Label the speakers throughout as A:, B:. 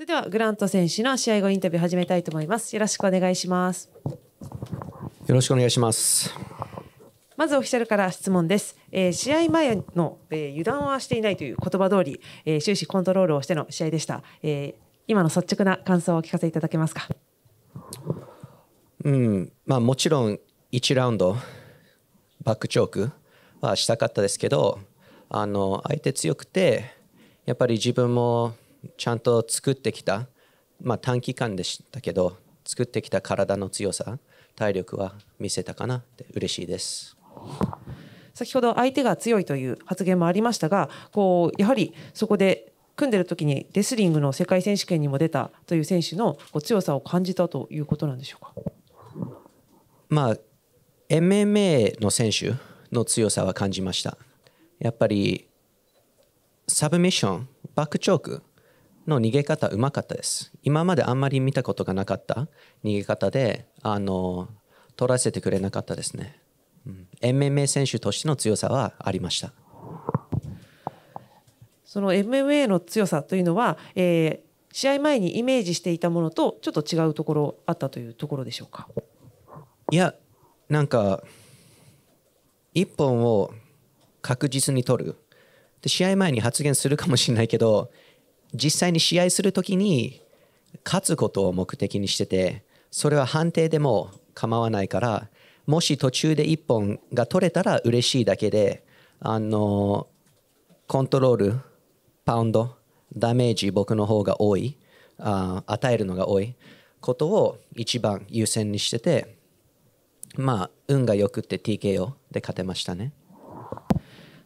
A: それではグラント選手の試合後インタビュー始めたいと思います。よろしくお願いします。よ
B: ろしくお願いします。
A: まずオフィシャルから質問です。えー、試合前の、えー、油断はしていないという言葉通り、えー、終始コントロールをしての試合でした。え今の率直な感想をお聞かせいただけますか。
B: うん、まあもちろん1ラウンドバックチョークはしたかったですけど、あの相手強くてやっぱり自分もちゃんと作ってきた、まあ、短期間でしたけど作ってきた体の強さ体力は見せたかなって嬉しいです。
A: 先ほど相手が強いという発言もありましたがこうやはりそこで組んでる時にレスリングの世界選手権にも出たという選手のこう強さを感じたということなんでしょうか、
B: まあ、MMA の選手の強さは感じましたやっぱりサブミッションバックチョークの逃げ方うまかったです今まであんまり見たことがなかった逃げ方であの取らせてくれなかったですね、うん、MMA 選手としての強さはありました
A: その MMA の強さというのは、えー、試合前にイメージしていたものとちょっと違うところあったというところでしょうか
B: いやなんか1本を確実に取るで試合前に発言するかもしれないけど実際に試合するときに勝つことを目的にしててそれは判定でも構わないからもし途中で1本が取れたら嬉しいだけであのコントロールパウンドダメージ僕の方が多いあ与えるのが多いことを一番優先にしててまあ運がよくて TKO で勝てましたね。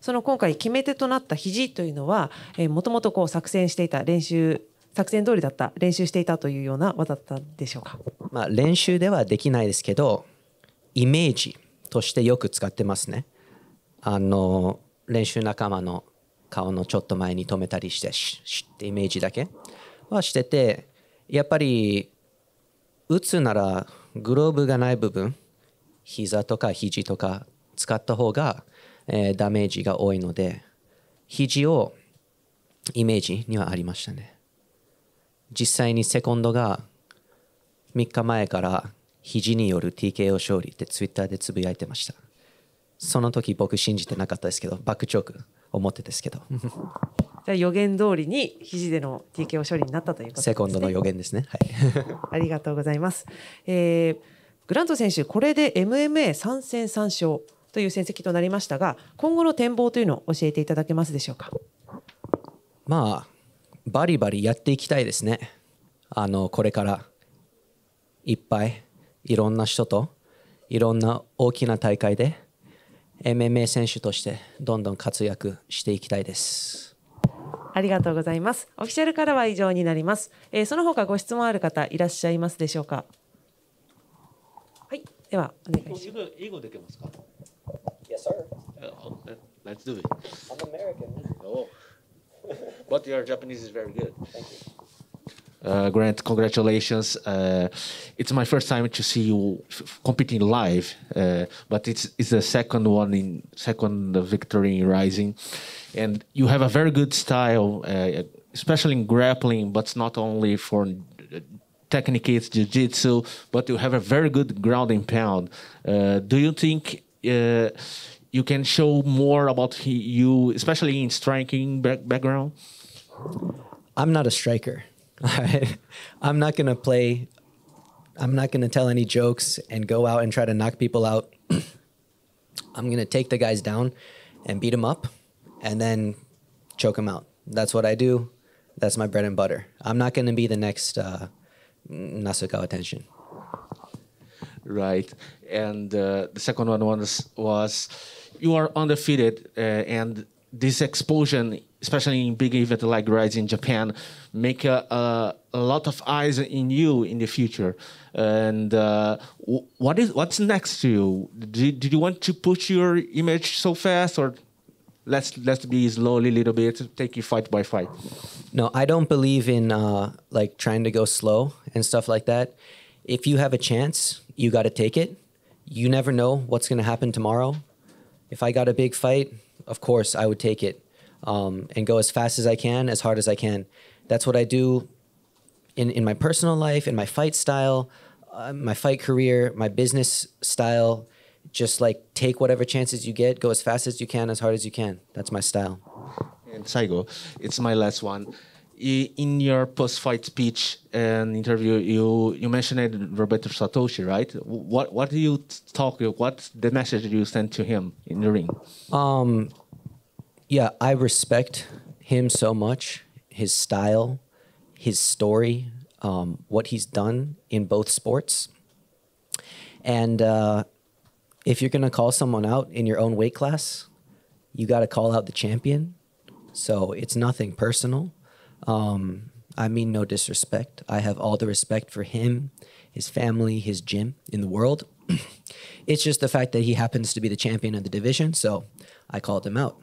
A: その今回決め手となった肘というのは、えー、もともとこう作戦していた練習作戦通りだった練習していたというような技だったでしょうか、
B: まあ、練習ではできないですけどイメージとしてよく使ってますねあの練習仲間の顔のちょっと前に止めたりしてしってイメージだけはしててやっぱり打つならグローブがない部分膝とか肘とか使った方がえー、ダメージが多いので肘をイメージにはありましたね実際にセコンドが3日前から肘による TKO 勝利ってツイッターでつぶやいてましたその時僕信じてなかったですけどバックチョーク思ってですけど
A: じゃ予言通りに肘での TKO 処理になったということです、ね、セコ
B: ンドの予言ですね。はい、
A: ありがとうございます。えー、グラント選手、これで m m a 参戦3勝、という戦績となりましたが、今後の展望というのを教えていただけますでしょうか。
B: まあ、バリバリやっていきたいですね。あの、これからいっぱいいろんな人といろんな大きな大会で MMA 選手としてどんどん活躍していきたいです。
A: ありがとうございます。オフィシャルからは以上になります。えー、その他ご質問ある方いらっしゃいますでしょうか。はい、では
C: お願いします。英語できますか。Yes, sir. Oh, let- us do it. I'm American. Oh. but your Japanese is very good. Thank you. Uh, Grant, congratulations. Uh, it's my first time to see you f- competing live, uh, but it's it's the second one in second victory in Rising, and you have a very good style, uh, especially in grappling, but not only for uh, technique, it's jiu-jitsu, but you have a very good grounding pound. Uh, do you think uh, you can show more about he, you, especially in striking back background?
B: I'm not a striker. I'm not going to play. I'm not going to tell any jokes and go out and try to knock people out. I'm going to take the guys down and beat them up and then choke them out. That's what I do. That's my bread and butter. I'm not going to
C: be the next uh, Nasukawa Tension right? And uh, the second one was, was you are undefeated, uh, and this explosion, especially in big event like Rise in Japan, make a, a, a, lot of eyes in you in the future. And uh, what is what's next to you? Did, did you want to push your image so fast, or let's let's be slowly a little bit take you fight by fight no i don't believe in uh,
B: like trying to go slow and stuff like that if you have a chance you got to take it. You never know what's going to happen tomorrow. If I got a big fight, of course I would take it um, and go as fast as I can, as hard as I can. That's what I do in, in my personal life, in my fight style, uh, my fight career, my business style. Just like take whatever chances you get, go as fast as you can, as hard as you can. That's my
C: style. And Saigo, it's my last one in your post-fight speech and interview, you you mentioned Roberto Satoshi, right? What what do you talk? What's the message you send to him in the ring?
B: Um, yeah, I respect him so much, his style, his story, um, what he's done in both sports, and uh, if you're gonna call someone out in your own weight class, you got to call out the champion. So it's nothing personal um, I mean no disrespect. I have all the respect for him, his family, his gym in the world. it's just the fact that he happens to be the champion of the division, so I called him out.